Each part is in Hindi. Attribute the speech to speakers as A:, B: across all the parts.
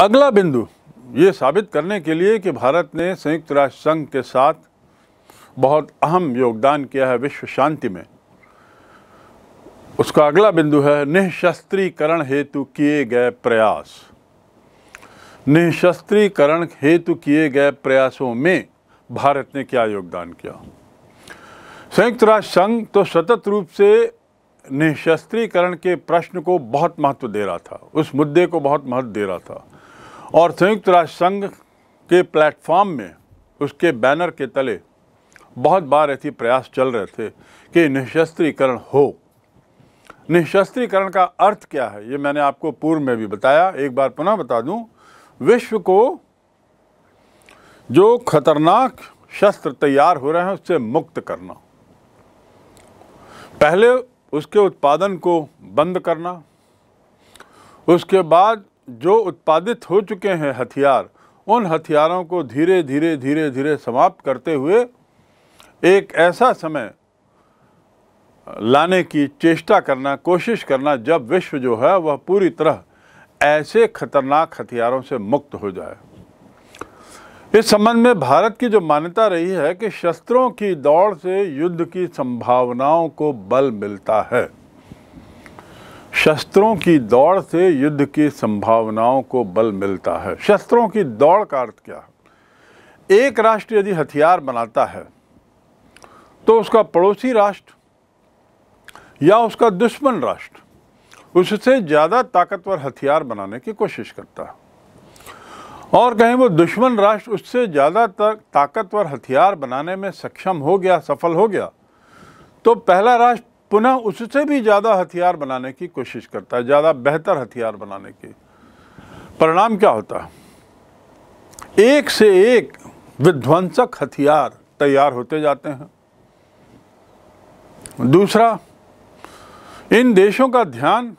A: अगला बिंदु ये साबित करने के लिए कि भारत ने संयुक्त राष्ट्र संघ के साथ बहुत अहम योगदान किया है विश्व शांति में उसका अगला बिंदु है निःशस्त्रीकरण हेतु किए गए प्रयास निःशस्त्रीकरण हेतु किए गए प्रयासों में भारत ने क्या योगदान किया संयुक्त राष्ट्र संघ तो सतत रूप से निःशस्त्रीकरण के प्रश्न को बहुत महत्व दे रहा था उस मुद्दे को बहुत महत्व दे रहा था और संयुक्त राष्ट्र संघ के प्लेटफॉर्म में उसके बैनर के तले बहुत बार ऐसी प्रयास चल रहे थे कि निशस्त्रीकरण हो निशस्त्रीकरण का अर्थ क्या है ये मैंने आपको पूर्व में भी बताया एक बार पुनः बता दूं विश्व को जो खतरनाक शस्त्र तैयार हो रहे हैं उससे मुक्त करना पहले उसके उत्पादन को बंद करना उसके बाद जो उत्पादित हो चुके हैं हथियार उन हथियारों को धीरे धीरे धीरे धीरे समाप्त करते हुए एक ऐसा समय लाने की चेष्टा करना कोशिश करना जब विश्व जो है वह पूरी तरह ऐसे खतरनाक हथियारों से मुक्त हो जाए इस संबंध में भारत की जो मान्यता रही है कि शस्त्रों की दौड़ से युद्ध की संभावनाओं को बल मिलता है शस्त्रों की दौड़ से युद्ध की संभावनाओं को बल मिलता है शस्त्रों की दौड़ का अर्थ क्या है एक राष्ट्र यदि हथियार बनाता है तो उसका पड़ोसी राष्ट्र या उसका दुश्मन राष्ट्र उससे ज़्यादा ताकतवर हथियार बनाने की कोशिश करता है और कहीं वो दुश्मन राष्ट्र उससे ज़्यादा ताकतवर हथियार बनाने में सक्षम हो गया सफल हो गया तो पहला राष्ट्र पुनः उससे भी ज़्यादा हथियार बनाने की कोशिश करता है ज़्यादा बेहतर हथियार बनाने की परिणाम क्या होता है एक से एक विध्वंसक हथियार तैयार होते जाते हैं दूसरा इन देशों का ध्यान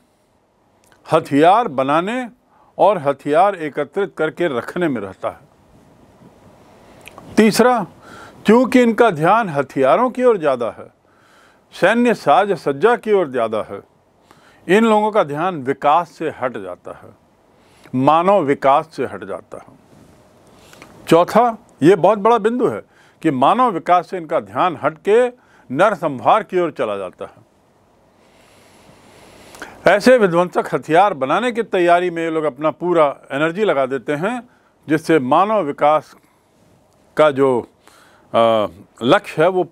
A: हथियार बनाने और हथियार एकत्रित करके रखने में रहता है तीसरा क्योंकि इनका ध्यान हथियारों की ओर ज़्यादा है सैन्य साज सज्जा की ओर ज़्यादा है इन लोगों का ध्यान विकास से हट जाता है मानव विकास से हट जाता है चौथा ये बहुत बड़ा बिंदु है कि मानव विकास से इनका ध्यान हट के नर संभार की ओर चला जाता है ऐसे विध्वंसक हथियार बनाने की तैयारी में ये लोग अपना पूरा एनर्जी लगा देते हैं जिससे मानव विकास का जो लक्ष्य है वो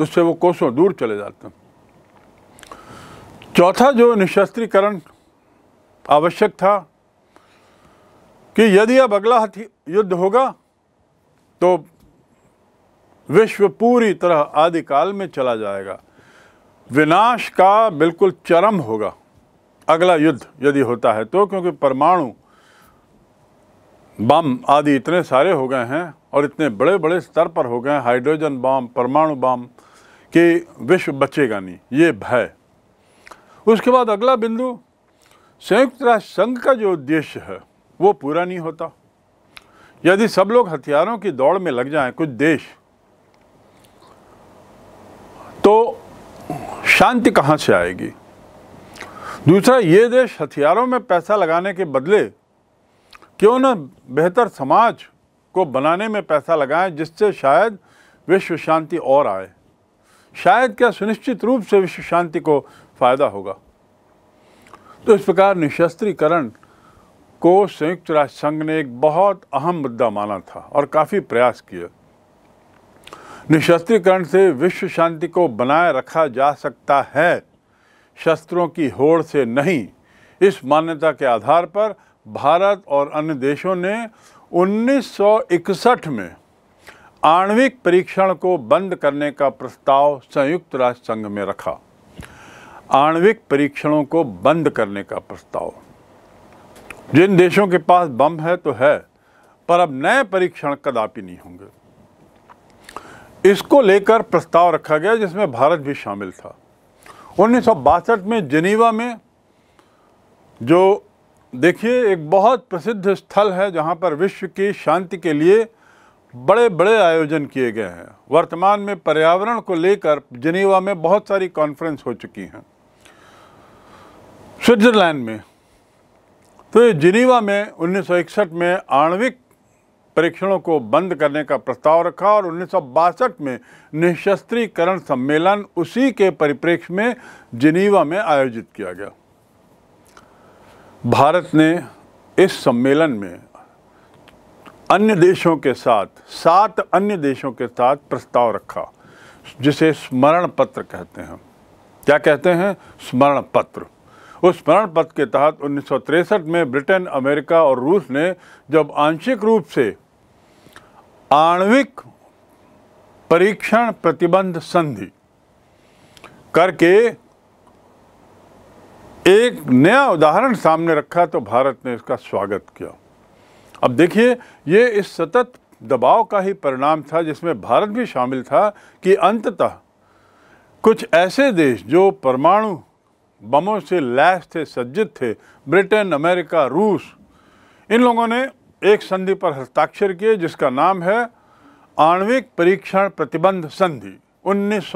A: उससे वो कोसों दूर चले जाते हैं चौथा जो निशस्त्रीकरण आवश्यक था कि यदि अब अगला युद्ध होगा तो विश्व पूरी तरह आदिकाल में चला जाएगा विनाश का बिल्कुल चरम होगा अगला युद्ध यदि होता है तो क्योंकि परमाणु बम आदि इतने सारे हो गए हैं और इतने बड़े बड़े स्तर पर हो गए हैं हाइड्रोजन बम परमाणु बम कि विश्व बचेगा नहीं ये भय उसके बाद अगला बिंदु संयुक्त राष्ट्र संघ का जो उद्देश्य है वो पूरा नहीं होता यदि सब लोग हथियारों की दौड़ में लग जाएं कुछ देश तो शांति कहाँ से आएगी दूसरा ये देश हथियारों में पैसा लगाने के बदले क्यों न बेहतर समाज को बनाने में पैसा लगाएं जिससे शायद विश्व शांति और आए शायद क्या सुनिश्चित रूप से विश्व शांति को फ़ायदा होगा तो इस प्रकार निशस्त्रीकरण को संयुक्त राष्ट्र संघ ने एक बहुत अहम मुद्दा माना था और काफ़ी प्रयास किए निशस्त्रीकरण से विश्व शांति को बनाए रखा जा सकता है शस्त्रों की होड़ से नहीं इस मान्यता के आधार पर भारत और अन्य देशों ने 1961 में आणविक परीक्षण को बंद करने का प्रस्ताव संयुक्त राष्ट्र संघ में रखा आणविक परीक्षणों को बंद करने का प्रस्ताव जिन देशों के पास बम है तो है पर अब नए परीक्षण कदापि नहीं होंगे इसको लेकर प्रस्ताव रखा गया जिसमें भारत भी शामिल था उन्नीस में जिनीवा में जो देखिए एक बहुत प्रसिद्ध स्थल है जहां पर विश्व की शांति के लिए बड़े बड़े आयोजन किए गए हैं वर्तमान में पर्यावरण को लेकर जिनेवा में बहुत सारी कॉन्फ्रेंस हो चुकी हैं स्विट्ज़रलैंड में तो ये जिनेवा में 1961 में आणविक परीक्षणों को बंद करने का प्रस्ताव रखा और उन्नीस में निशस्त्रीकरण सम्मेलन उसी के परिप्रेक्ष्य में जिनेवा में आयोजित किया गया भारत ने इस सम्मेलन में अन्य देशों के साथ सात अन्य देशों के साथ प्रस्ताव रखा जिसे स्मरण पत्र कहते हैं क्या कहते हैं स्मरण पत्र उस स्मरण पत्र के तहत उन्नीस में ब्रिटेन अमेरिका और रूस ने जब आंशिक रूप से आणविक परीक्षण प्रतिबंध संधि करके एक नया उदाहरण सामने रखा तो भारत ने इसका स्वागत किया अब देखिए ये इस सतत दबाव का ही परिणाम था जिसमें भारत भी शामिल था कि अंततः कुछ ऐसे देश जो परमाणु बमों से लैस थे सज्जित थे ब्रिटेन अमेरिका रूस इन लोगों ने एक संधि पर हस्ताक्षर किए जिसका नाम है आणविक परीक्षण प्रतिबंध संधि उन्नीस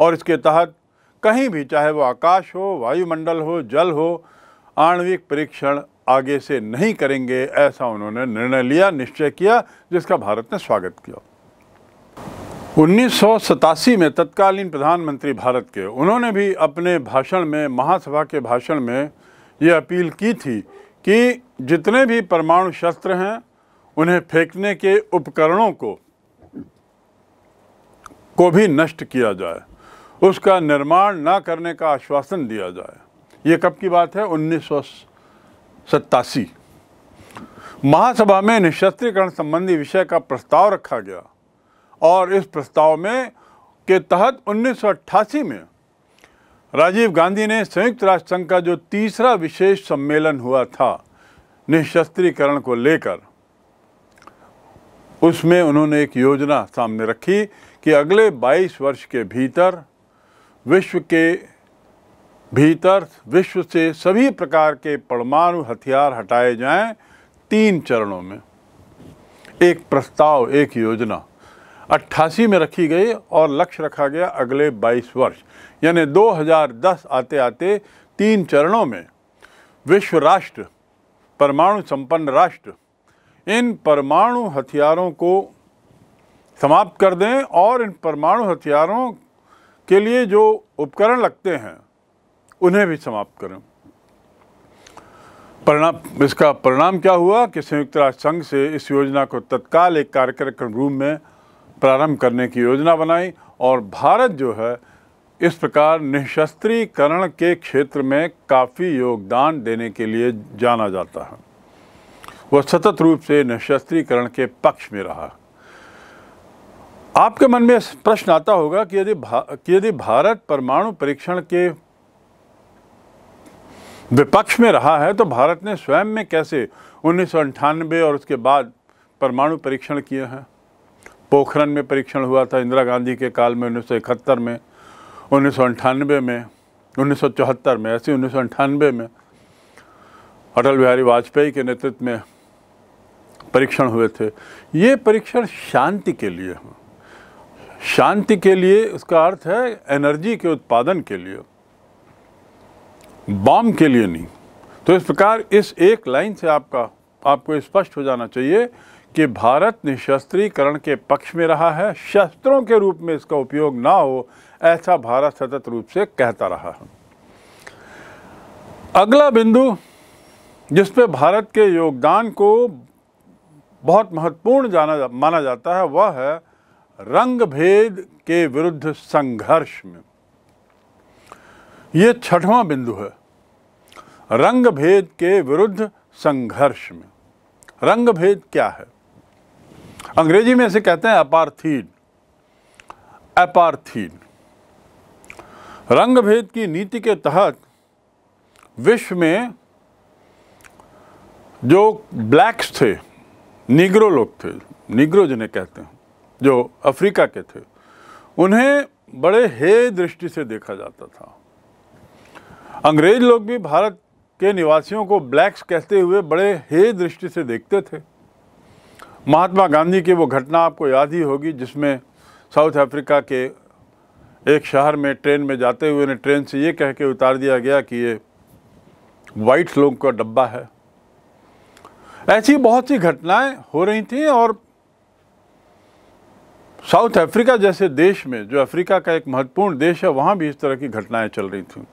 A: और इसके तहत कहीं भी चाहे वो आकाश हो वायुमंडल हो जल हो आणविक परीक्षण आगे से नहीं करेंगे ऐसा उन्होंने निर्णय लिया निश्चय किया जिसका भारत ने स्वागत किया उन्नीस में तत्कालीन प्रधानमंत्री भारत के उन्होंने भी अपने भाषण में महासभा के भाषण में ये अपील की थी कि जितने भी परमाणु शस्त्र हैं उन्हें फेंकने के उपकरणों को को भी नष्ट किया जाए उसका निर्माण ना करने का आश्वासन दिया जाए ये कब की बात है उन्नीस सत्तासी महासभा में निशस्त्रीकरण संबंधी विषय का प्रस्ताव रखा गया और इस प्रस्ताव में के तहत 1988 में राजीव गांधी ने संयुक्त राष्ट्र संघ का जो तीसरा विशेष सम्मेलन हुआ था निशस्त्रीकरण को लेकर उसमें उन्होंने एक योजना सामने रखी कि अगले 22 वर्ष के भीतर विश्व के भीतर विश्व से सभी प्रकार के परमाणु हथियार हटाए जाएं तीन चरणों में एक प्रस्ताव एक योजना अट्ठासी में रखी गई और लक्ष्य रखा गया अगले 22 वर्ष यानी 2010 आते आते तीन चरणों में विश्व राष्ट्र परमाणु संपन्न राष्ट्र इन परमाणु हथियारों को समाप्त कर दें और इन परमाणु हथियारों के लिए जो उपकरण लगते हैं उन्हें भी समाप्त करें परिणाम इसका परिणाम क्या हुआ कि संयुक्त राष्ट्र संघ से इस योजना को तत्काल एक कार्यक्रम रूप में प्रारंभ करने की योजना बनाई और भारत जो है इस प्रकार निशस्त्रीकरण के क्षेत्र में काफ़ी योगदान देने के लिए जाना जाता है वह सतत रूप से निशस्त्रीकरण के पक्ष में रहा आपके मन में प्रश्न आता होगा कि यदि भा, कि यदि भारत परमाणु परीक्षण के विपक्ष में रहा है तो भारत ने स्वयं में कैसे उन्नीस और उसके बाद परमाणु परीक्षण किए हैं पोखरण में परीक्षण हुआ था इंदिरा गांधी के काल में उन्नीस में उन्नीस में उन्नीस में ऐसे उन्नीस में अटल बिहारी वाजपेयी के नेतृत्व में परीक्षण हुए थे ये परीक्षण शांति के लिए शांति के लिए उसका अर्थ है एनर्जी के उत्पादन के लिए बॉम्ब के लिए नहीं तो इस प्रकार इस एक लाइन से आपका आपको स्पष्ट हो जाना चाहिए कि भारत निशस्त्रीकरण के पक्ष में रहा है शस्त्रों के रूप में इसका उपयोग ना हो ऐसा भारत सतत रूप से कहता रहा है अगला बिंदु जिस पे भारत के योगदान को बहुत महत्वपूर्ण जाना जा, माना जाता है वह है रंग भेद के विरुद्ध संघर्ष में यह छठवां बिंदु है रंग भेद के विरुद्ध संघर्ष में रंग भेद क्या है अंग्रेजी में इसे कहते हैं अपार्थीन अपार्थीन रंग भेद की नीति के तहत विश्व में जो ब्लैक्स थे निग्रो लोग थे निग्रो जिन्हें कहते हैं जो अफ्रीका के थे उन्हें बड़े हे दृष्टि से देखा जाता था अंग्रेज लोग भी भारत के निवासियों को ब्लैक्स कहते हुए बड़े हे दृष्टि से देखते थे महात्मा गांधी की वो घटना आपको याद ही होगी जिसमें साउथ अफ्रीका के एक शहर में ट्रेन में जाते हुए उन्हें ट्रेन से ये कह के उतार दिया गया कि ये वाइट लोगों का डब्बा है ऐसी बहुत सी घटनाएं हो रही थी और साउथ अफ्रीका जैसे देश में जो अफ्रीका का एक महत्वपूर्ण देश है वहाँ भी इस तरह की घटनाएं चल रही थीं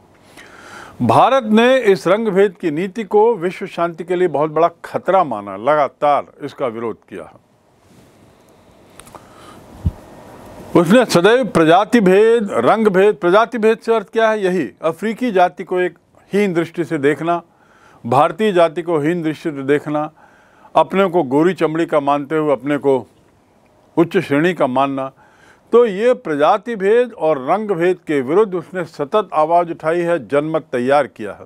A: भारत ने इस रंगभेद की नीति को विश्व शांति के लिए बहुत बड़ा खतरा माना लगातार इसका विरोध किया उसने सदैव प्रजाति भेद रंग भेद प्रजाति भेद से अर्थ क्या है यही अफ्रीकी जाति को एक हीन दृष्टि से देखना भारतीय जाति को हीन दृष्टि से देखना अपने को गोरी चमड़ी का मानते हुए अपने को उच्च श्रेणी का मानना तो ये प्रजाति भेद और रंग भेद के विरुद्ध उसने सतत आवाज़ उठाई है जनमत तैयार किया है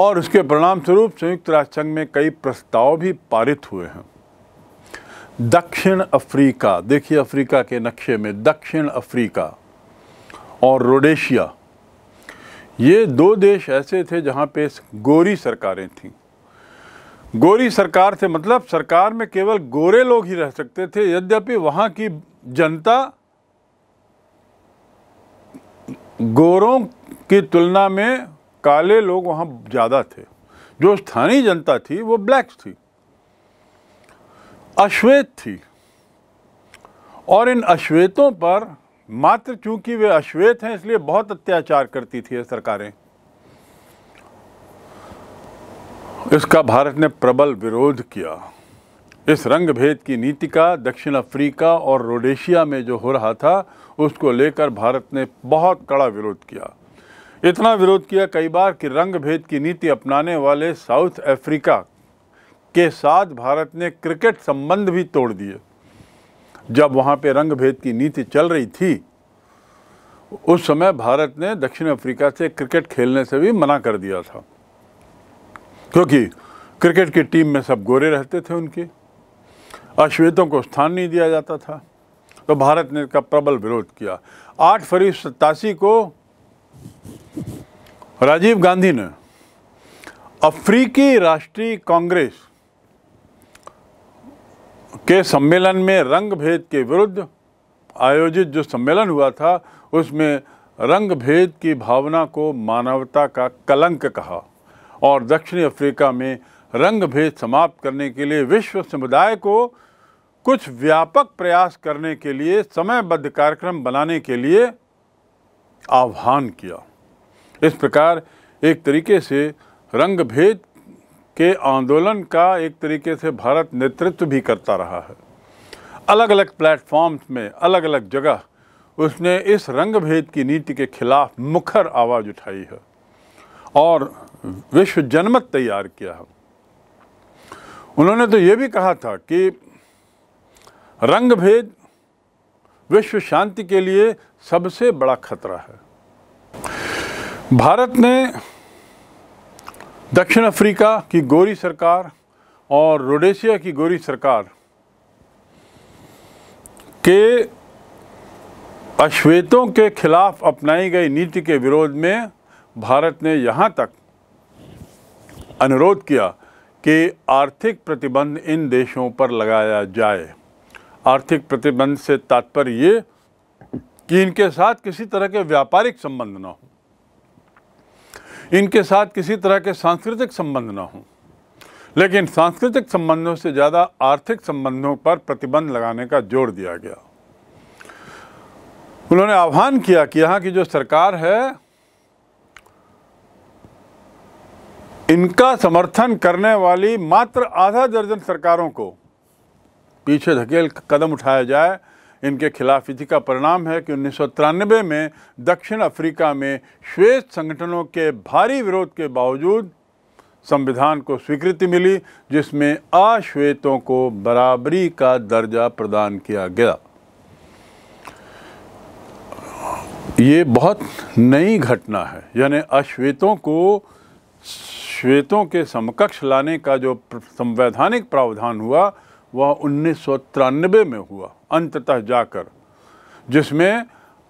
A: और उसके परिणाम स्वरूप संयुक्त राष्ट्र संघ में कई प्रस्ताव भी पारित हुए हैं दक्षिण अफ्रीका देखिए अफ्रीका के नक्शे में दक्षिण अफ्रीका और रोडेशिया ये दो देश ऐसे थे जहाँ पे गोरी सरकारें थीं गोरी सरकार से मतलब सरकार में केवल गोरे लोग ही रह सकते थे यद्यपि वहाँ की जनता गोरों की तुलना में काले लोग वहाँ ज़्यादा थे जो स्थानीय जनता थी वो ब्लैक्स थी अश्वेत थी और इन अश्वेतों पर मात्र चूंकि वे अश्वेत हैं इसलिए बहुत अत्याचार करती थी सरकारें इसका भारत ने प्रबल विरोध किया इस रंग भेद की नीति का दक्षिण अफ्रीका और रोडेशिया में जो हो रहा था उसको लेकर भारत ने बहुत कड़ा विरोध किया इतना विरोध किया कई बार कि रंग भेद की नीति अपनाने वाले साउथ अफ्रीका के साथ भारत ने क्रिकेट संबंध भी तोड़ दिए जब वहाँ पे रंग भेद की नीति चल रही थी उस समय भारत ने दक्षिण अफ्रीका से क्रिकेट खेलने से भी मना कर दिया था क्योंकि क्रिकेट की टीम में सब गोरे रहते थे उनके अश्वेतों को स्थान नहीं दिया जाता था तो भारत ने इसका प्रबल विरोध किया आठ फरवरी सत्तासी को राजीव गांधी ने अफ्रीकी राष्ट्रीय कांग्रेस के सम्मेलन में रंग भेद के विरुद्ध आयोजित जो सम्मेलन हुआ था उसमें रंग भेद की भावना को मानवता का कलंक कहा और दक्षिणी अफ्रीका में रंग भेद समाप्त करने के लिए विश्व समुदाय को कुछ व्यापक प्रयास करने के लिए समयबद्ध कार्यक्रम बनाने के लिए आह्वान किया इस प्रकार एक तरीके से रंग भेद के आंदोलन का एक तरीके से भारत नेतृत्व भी करता रहा है अलग अलग प्लेटफॉर्म्स में अलग अलग जगह उसने इस रंग भेद की नीति के खिलाफ मुखर आवाज़ उठाई है और विश्व जनमत तैयार किया है उन्होंने तो ये भी कहा था कि रंग भेद विश्व शांति के लिए सबसे बड़ा खतरा है भारत ने दक्षिण अफ्रीका की गोरी सरकार और रोडेशिया की गोरी सरकार के अश्वेतों के खिलाफ अपनाई गई नीति के विरोध में भारत ने यहाँ तक अनुरोध किया कि आर्थिक प्रतिबंध इन देशों पर लगाया जाए आर्थिक प्रतिबंध से तात्पर्य ये कि इनके साथ किसी तरह के व्यापारिक संबंध ना हो इनके साथ किसी तरह के सांस्कृतिक संबंध ना हो लेकिन सांस्कृतिक संबंधों से ज़्यादा आर्थिक संबंधों पर प्रतिबंध लगाने का जोर दिया गया उन्होंने आह्वान किया कि यहाँ की जो सरकार है इनका समर्थन करने वाली मात्र आधा दर्जन सरकारों को पीछे धकेल कदम उठाया जाए इनके खिलाफ इसी का परिणाम है कि उन्नीस में दक्षिण अफ्रीका में श्वेत संगठनों के भारी विरोध के बावजूद संविधान को स्वीकृति मिली जिसमें अश्वेतों को बराबरी का दर्जा प्रदान किया गया ये बहुत नई घटना है यानी अश्वेतों को श्वेतों के समकक्ष लाने का जो संवैधानिक प्रावधान हुआ वह उन्नीस में हुआ अंततः जाकर जिसमें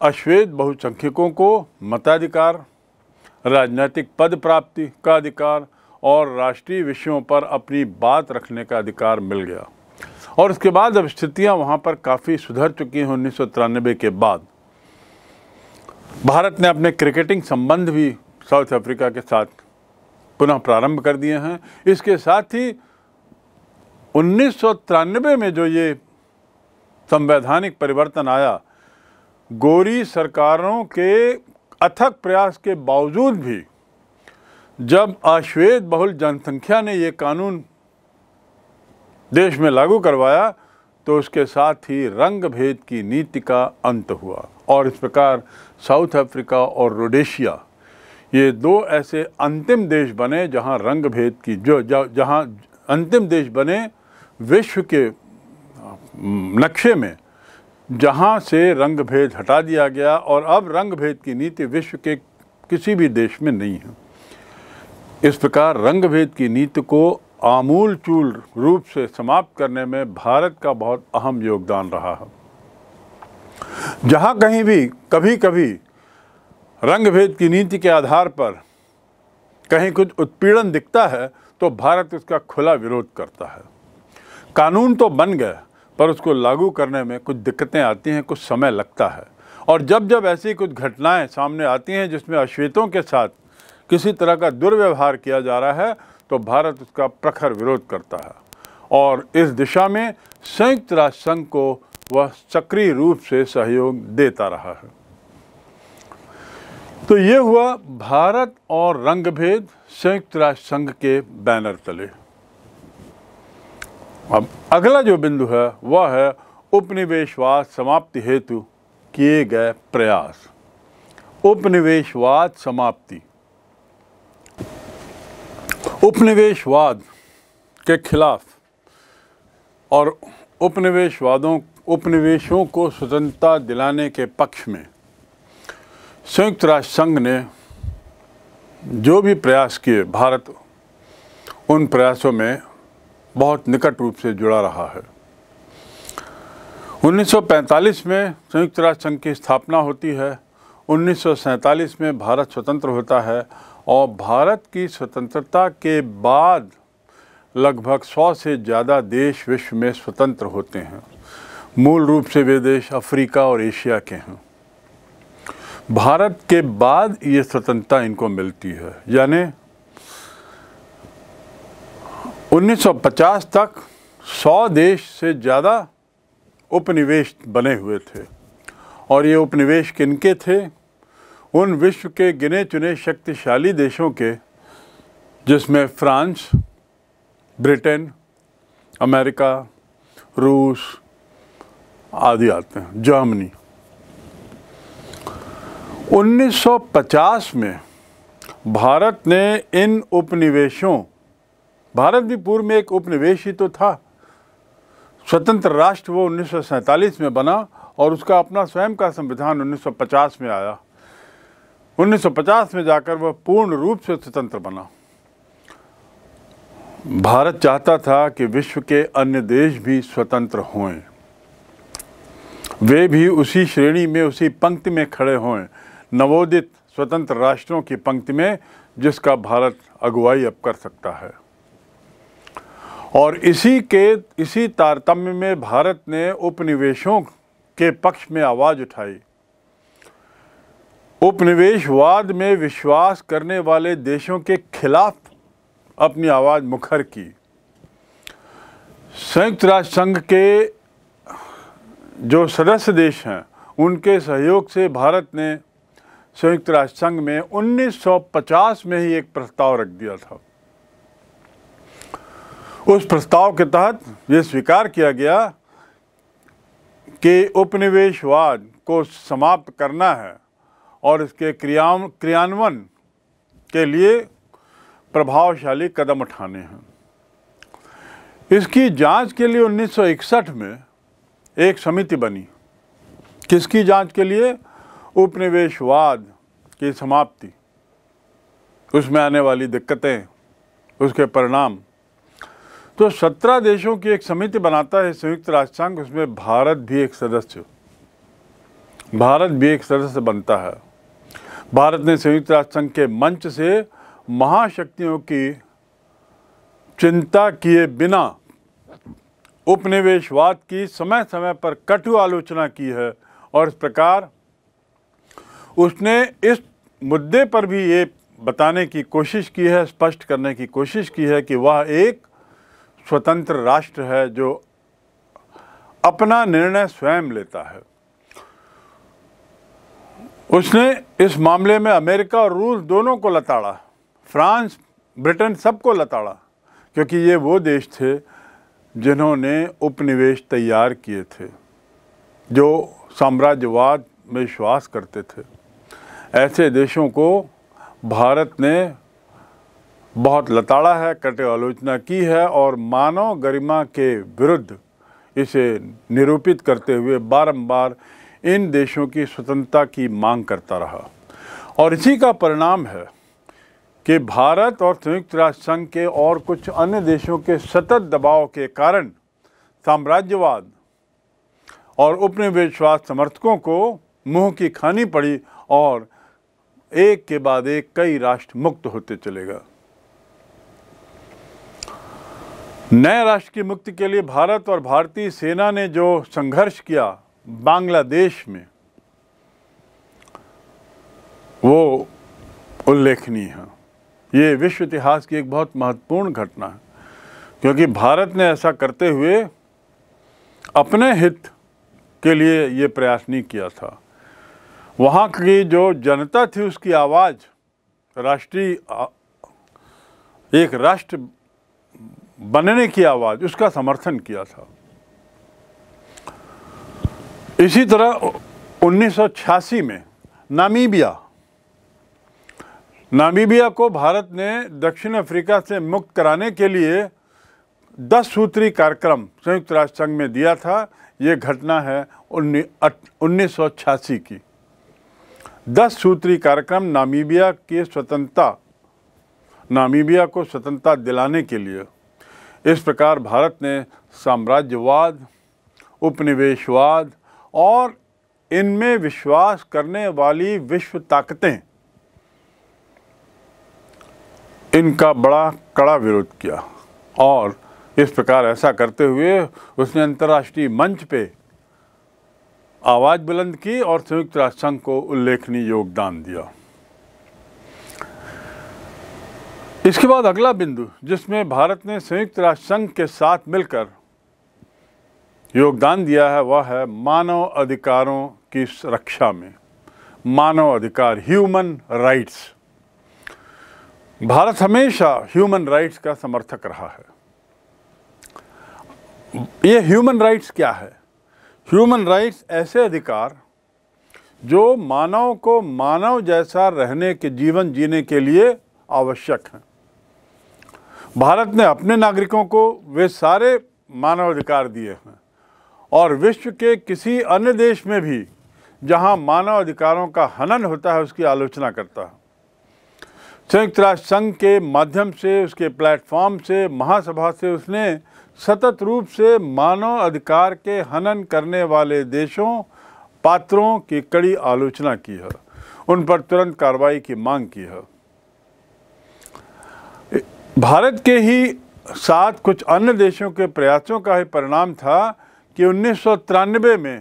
A: अश्वेत बहुसंख्यकों को मताधिकार राजनीतिक पद प्राप्ति का अधिकार और राष्ट्रीय विषयों पर अपनी बात रखने का अधिकार मिल गया और उसके बाद अब स्थितियाँ वहाँ पर काफ़ी सुधर चुकी हैं उन्नीस के बाद भारत ने अपने क्रिकेटिंग संबंध भी साउथ अफ्रीका के साथ पुनः प्रारंभ कर दिए हैं इसके साथ ही उन्नीस में जो ये संवैधानिक परिवर्तन आया गोरी सरकारों के अथक प्रयास के बावजूद भी जब अश्वेत बहुल जनसंख्या ने ये कानून देश में लागू करवाया तो उसके साथ ही रंग भेद की नीति का अंत हुआ और इस प्रकार साउथ अफ्रीका और रोडेशिया ये दो ऐसे अंतिम देश बने जहाँ रंग भेद की जो जहाँ अंतिम देश बने विश्व के नक्शे में जहाँ से रंग भेद हटा दिया गया और अब रंग भेद की नीति विश्व के किसी भी देश में नहीं है इस प्रकार रंग भेद की नीति को आमूल चूल रूप से समाप्त करने में भारत का बहुत अहम योगदान रहा है जहाँ कहीं भी कभी कभी रंगभेद की नीति के आधार पर कहीं कुछ उत्पीड़न दिखता है तो भारत उसका खुला विरोध करता है कानून तो बन गए पर उसको लागू करने में कुछ दिक्कतें आती हैं कुछ समय लगता है और जब जब ऐसी कुछ घटनाएं सामने आती हैं जिसमें अश्वेतों के साथ किसी तरह का दुर्व्यवहार किया जा रहा है तो भारत उसका प्रखर विरोध करता है और इस दिशा में संयुक्त राष्ट्र संघ को वह सक्रिय रूप से सहयोग देता रहा है तो ये हुआ भारत और रंगभेद संयुक्त राष्ट्र संघ के बैनर तले अब अगला जो बिंदु है वह है उपनिवेशवाद समाप्ति हेतु किए गए प्रयास उपनिवेशवाद समाप्ति उपनिवेशवाद के खिलाफ और उपनिवेशवादों उपनिवेशों को स्वतंत्रता दिलाने के पक्ष में संयुक्त राष्ट्र संघ ने जो भी प्रयास किए भारत उन प्रयासों में बहुत निकट रूप से जुड़ा रहा है 1945 में संयुक्त राष्ट्र संघ की स्थापना होती है 1947 में भारत स्वतंत्र होता है और भारत की स्वतंत्रता के बाद लगभग सौ से ज़्यादा देश विश्व में स्वतंत्र होते हैं मूल रूप से वे देश अफ्रीका और एशिया के हैं भारत के बाद ये स्वतंत्रता इनको मिलती है यानी 1950 तक 100 देश से ज़्यादा उपनिवेश बने हुए थे और ये उपनिवेश किनके थे उन विश्व के गिने चुने शक्तिशाली देशों के जिसमें फ्रांस ब्रिटेन अमेरिका रूस आदि आते हैं जर्मनी 1950 में भारत ने इन उपनिवेशों भारत भी पूर्व में एक उपनिवेश ही तो था स्वतंत्र राष्ट्र वो उन्नीस में बना और उसका अपना स्वयं का संविधान 1950 में आया 1950 में जाकर वह पूर्ण रूप से स्वतंत्र बना भारत चाहता था कि विश्व के अन्य देश भी स्वतंत्र हों वे भी उसी श्रेणी में उसी पंक्ति में खड़े हों नवोदित स्वतंत्र राष्ट्रों की पंक्ति में जिसका भारत अगुवाई अब कर सकता है और इसी के इसी तारतम्य में भारत ने उपनिवेशों के पक्ष में आवाज़ उठाई उपनिवेशवाद में विश्वास करने वाले देशों के खिलाफ अपनी आवाज़ मुखर की संयुक्त राष्ट्र संघ के जो सदस्य देश हैं उनके सहयोग से भारत ने संयुक्त राष्ट्र संघ में 1950 में ही एक प्रस्ताव रख दिया था उस प्रस्ताव के तहत यह स्वीकार किया गया कि उपनिवेशवाद को समाप्त करना है और इसके क्रिया क्रियान्वयन के लिए प्रभावशाली कदम उठाने हैं इसकी जांच के लिए 1961 में एक समिति बनी किसकी जांच के लिए उपनिवेशवाद की समाप्ति उसमें आने वाली दिक्कतें उसके परिणाम तो सत्रह देशों की एक समिति बनाता है संयुक्त राष्ट्र संघ उसमें भारत भी एक सदस्य भारत भी एक सदस्य बनता है भारत ने संयुक्त राष्ट्र संघ के मंच से महाशक्तियों की चिंता किए बिना उपनिवेशवाद की समय समय पर कटु आलोचना की है और इस प्रकार उसने इस मुद्दे पर भी ये बताने की कोशिश की है स्पष्ट करने की कोशिश की है कि वह एक स्वतंत्र राष्ट्र है जो अपना निर्णय स्वयं लेता है उसने इस मामले में अमेरिका और रूस दोनों को लताड़ा फ्रांस ब्रिटेन सबको लताड़ा क्योंकि ये वो देश थे जिन्होंने उपनिवेश तैयार किए थे जो साम्राज्यवाद में विश्वास करते थे ऐसे देशों को भारत ने बहुत लताड़ा है कटे आलोचना की है और मानव गरिमा के विरुद्ध इसे निरूपित करते हुए बारंबार इन देशों की स्वतंत्रता की मांग करता रहा और इसी का परिणाम है कि भारत और संयुक्त राष्ट्र संघ के और कुछ अन्य देशों के सतत दबाव के कारण साम्राज्यवाद और उपनिवेशवाद समर्थकों को मुंह की खानी पड़ी और एक के बाद एक कई राष्ट्र मुक्त होते चलेगा नए राष्ट्र की मुक्ति के लिए भारत और भारतीय सेना ने जो संघर्ष किया बांग्लादेश में वो उल्लेखनीय है ये विश्व इतिहास की एक बहुत महत्वपूर्ण घटना है क्योंकि भारत ने ऐसा करते हुए अपने हित के लिए ये प्रयास नहीं किया था वहाँ की जो जनता थी उसकी आवाज़ राष्ट्रीय एक राष्ट्र बनने की आवाज़ उसका समर्थन किया था इसी तरह 1986 में नामीबिया नामीबिया को भारत ने दक्षिण अफ्रीका से मुक्त कराने के लिए दस सूत्री कार्यक्रम संयुक्त राष्ट्र संघ में दिया था ये घटना है उन्नीस सौ छियासी की दस सूत्री कार्यक्रम नामीबिया के स्वतंत्रता नामीबिया को स्वतंत्रता दिलाने के लिए इस प्रकार भारत ने साम्राज्यवाद उपनिवेशवाद और इनमें विश्वास करने वाली विश्व ताकतें इनका बड़ा कड़ा विरोध किया और इस प्रकार ऐसा करते हुए उसने अंतर्राष्ट्रीय मंच पे आवाज़ बुलंद की और संयुक्त राष्ट्र संघ को उल्लेखनीय योगदान दिया इसके बाद अगला बिंदु जिसमें भारत ने संयुक्त राष्ट्र संघ के साथ मिलकर योगदान दिया है वह है मानव अधिकारों की रक्षा में मानव अधिकार ह्यूमन राइट्स भारत हमेशा ह्यूमन राइट्स का समर्थक रहा है ये ह्यूमन राइट्स क्या है ह्यूमन राइट्स ऐसे अधिकार जो मानव को मानव जैसा रहने के जीवन जीने के लिए आवश्यक हैं भारत ने अपने नागरिकों को वे सारे मानव अधिकार दिए हैं और विश्व के किसी अन्य देश में भी जहां मानव अधिकारों का हनन होता है उसकी आलोचना करता है संयुक्त राष्ट्र संघ के माध्यम से उसके प्लेटफॉर्म से महासभा से उसने सतत रूप से मानव अधिकार के हनन करने वाले देशों पात्रों की कड़ी आलोचना की है उन पर तुरंत कार्रवाई की मांग की है भारत के ही साथ कुछ अन्य देशों के प्रयासों का ही परिणाम था कि उन्नीस में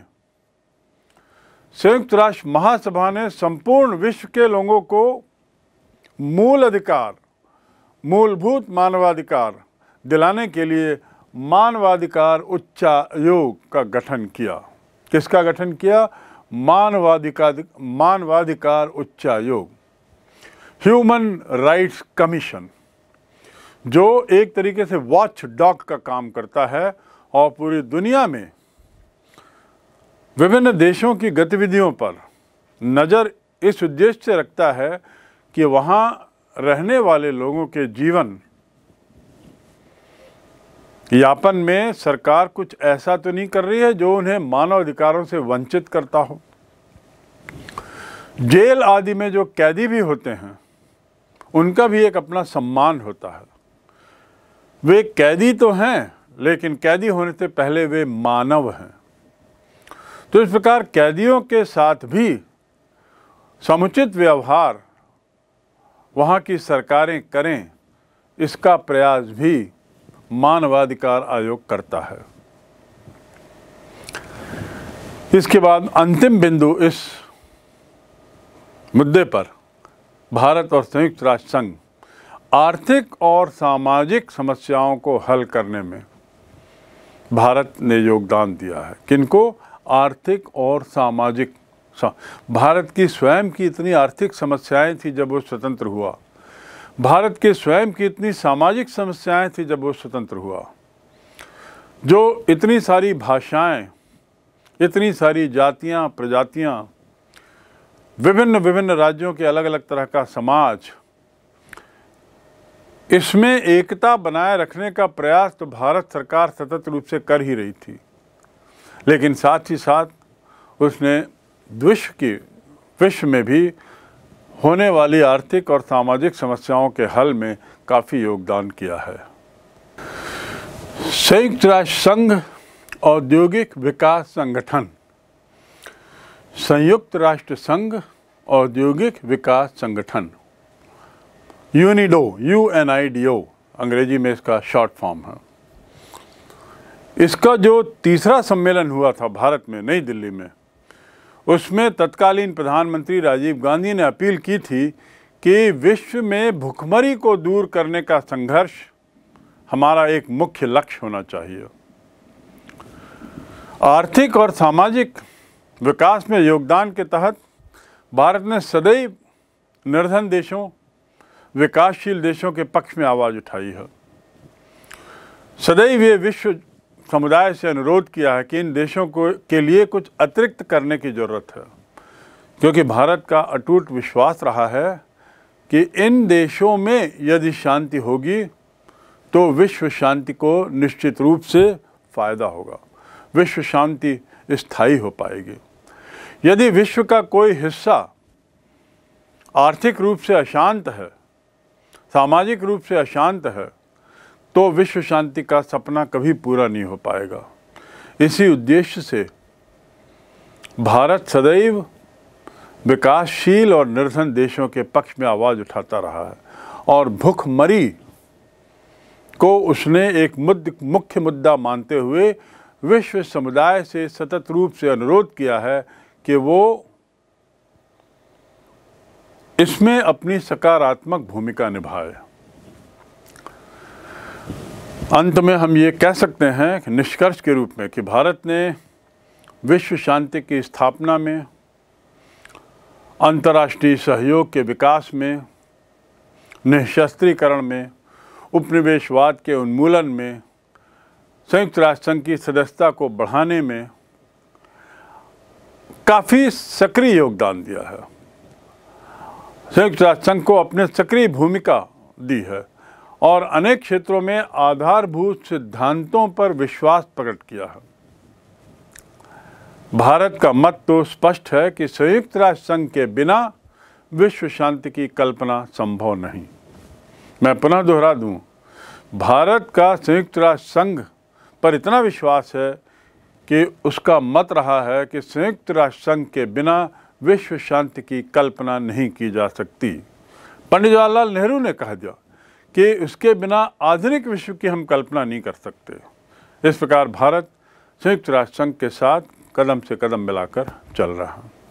A: संयुक्त राष्ट्र महासभा ने संपूर्ण विश्व के लोगों को मूल अधिकार मूलभूत मानवाधिकार दिलाने के लिए मानवाधिकार उच्चायोग का गठन किया किसका गठन किया मानवाधिकार मानवाधिकार उच्चायोग ह्यूमन राइट्स कमीशन जो एक तरीके से वॉच डॉग का काम करता है और पूरी दुनिया में विभिन्न देशों की गतिविधियों पर नज़र इस उद्देश्य से रखता है कि वहाँ रहने वाले लोगों के जीवन यापन में सरकार कुछ ऐसा तो नहीं कर रही है जो उन्हें मानव अधिकारों से वंचित करता हो जेल आदि में जो कैदी भी होते हैं उनका भी एक अपना सम्मान होता है वे कैदी तो हैं लेकिन कैदी होने से पहले वे मानव हैं तो इस प्रकार कैदियों के साथ भी समुचित व्यवहार वहाँ की सरकारें करें इसका प्रयास भी मानवाधिकार आयोग करता है इसके बाद अंतिम बिंदु इस मुद्दे पर भारत और संयुक्त राष्ट्र संघ आर्थिक और सामाजिक समस्याओं को हल करने में भारत ने योगदान दिया है किनको आर्थिक और सामाजिक भारत की स्वयं की इतनी आर्थिक समस्याएं थी जब वो स्वतंत्र हुआ भारत के स्वयं की इतनी सामाजिक समस्याएं थी जब वो स्वतंत्र हुआ जो इतनी सारी भाषाएं, इतनी सारी जातियां, प्रजातियां, विभिन्न विभिन्न राज्यों के अलग अलग तरह का समाज इसमें एकता बनाए रखने का प्रयास तो भारत सरकार सतत रूप से कर ही रही थी लेकिन साथ ही साथ उसने विश्व की विश्व में भी होने वाली आर्थिक और सामाजिक समस्याओं के हल में काफ़ी योगदान किया है संयुक्त राष्ट्र संघ औद्योगिक विकास संगठन संयुक्त राष्ट्र संघ औद्योगिक विकास संगठन UNIDO U N I D O अंग्रेजी में इसका शॉर्ट फॉर्म है इसका जो तीसरा सम्मेलन हुआ था भारत में नई दिल्ली में उसमें तत्कालीन प्रधानमंत्री राजीव गांधी ने अपील की थी कि विश्व में भुखमरी को दूर करने का संघर्ष हमारा एक मुख्य लक्ष्य होना चाहिए आर्थिक और सामाजिक विकास में योगदान के तहत भारत ने सदैव निर्धन देशों विकासशील देशों के पक्ष में आवाज़ उठाई है सदैव ये विश्व समुदाय से अनुरोध किया है कि इन देशों को के लिए कुछ अतिरिक्त करने की ज़रूरत है क्योंकि भारत का अटूट विश्वास रहा है कि इन देशों में यदि शांति होगी तो विश्व शांति को निश्चित रूप से फ़ायदा होगा विश्व शांति स्थायी हो पाएगी यदि विश्व का कोई हिस्सा आर्थिक रूप से अशांत है सामाजिक रूप से अशांत है तो विश्व शांति का सपना कभी पूरा नहीं हो पाएगा इसी उद्देश्य से भारत सदैव विकासशील और निर्धन देशों के पक्ष में आवाज़ उठाता रहा है और भूखमरी को उसने एक मुद्द मुख्य मुद्दा मानते हुए विश्व समुदाय से सतत रूप से अनुरोध किया है कि वो इसमें अपनी सकारात्मक भूमिका निभाए अंत में हम ये कह सकते हैं निष्कर्ष के रूप में कि भारत ने विश्व शांति की स्थापना में अंतर्राष्ट्रीय सहयोग के विकास में निःशस्त्रीकरण में उपनिवेशवाद के उन्मूलन में संयुक्त राष्ट्र संघ की सदस्यता को बढ़ाने में काफ़ी सक्रिय योगदान दिया है संयुक्त राष्ट्र संघ को अपने सक्रिय भूमिका दी है और अनेक क्षेत्रों में आधारभूत सिद्धांतों पर विश्वास प्रकट किया है भारत का मत तो स्पष्ट है कि संयुक्त राष्ट्र संघ के बिना विश्व शांति की कल्पना संभव नहीं मैं पुनः दोहरा दूं, भारत का संयुक्त राष्ट्र संघ पर इतना विश्वास है कि उसका मत रहा है कि संयुक्त राष्ट्र संघ के बिना विश्व शांति की कल्पना नहीं की जा सकती पंडित जवाहरलाल नेहरू ने कहा दिया कि उसके बिना आधुनिक विश्व की हम कल्पना नहीं कर सकते इस प्रकार भारत संयुक्त राष्ट्र संघ के साथ कदम से कदम मिलाकर चल रहा है